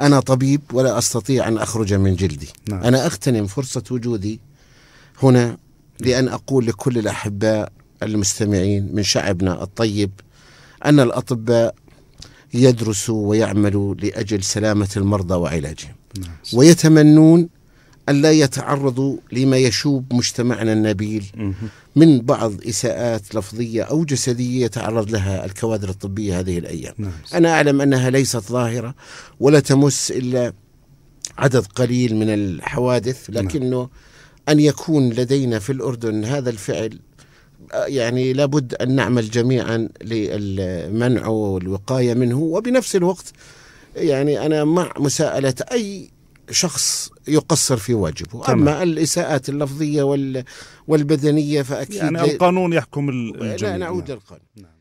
أنا طبيب ولا أستطيع أن أخرج من جلدي نعم. أنا أغتنم فرصة وجودي هنا لأن أقول لكل الأحباء المستمعين من شعبنا الطيب أن الأطباء يدرسوا ويعملوا لأجل سلامة المرضى وعلاجهم نعم. ويتمنون ألا يتعرضوا لما يشوب مجتمعنا النبيل من بعض إساءات لفظية أو جسدية يتعرض لها الكوادر الطبية هذه الأيام نعم. أنا أعلم أنها ليست ظاهرة ولا تمس إلا عدد قليل من الحوادث نعم. لكنه أن يكون لدينا في الأردن هذا الفعل آه، يعني لابد أن نعمل جميعا للمنع والوقاية منه وبنفس الوقت يعني أنا مع مساءلة أي شخص يقصر في واجبه تمام. أما الإساءات اللفظية والبدنية فأكيد يعني القانون يحكم الجميع لا نعود للقانون نعم.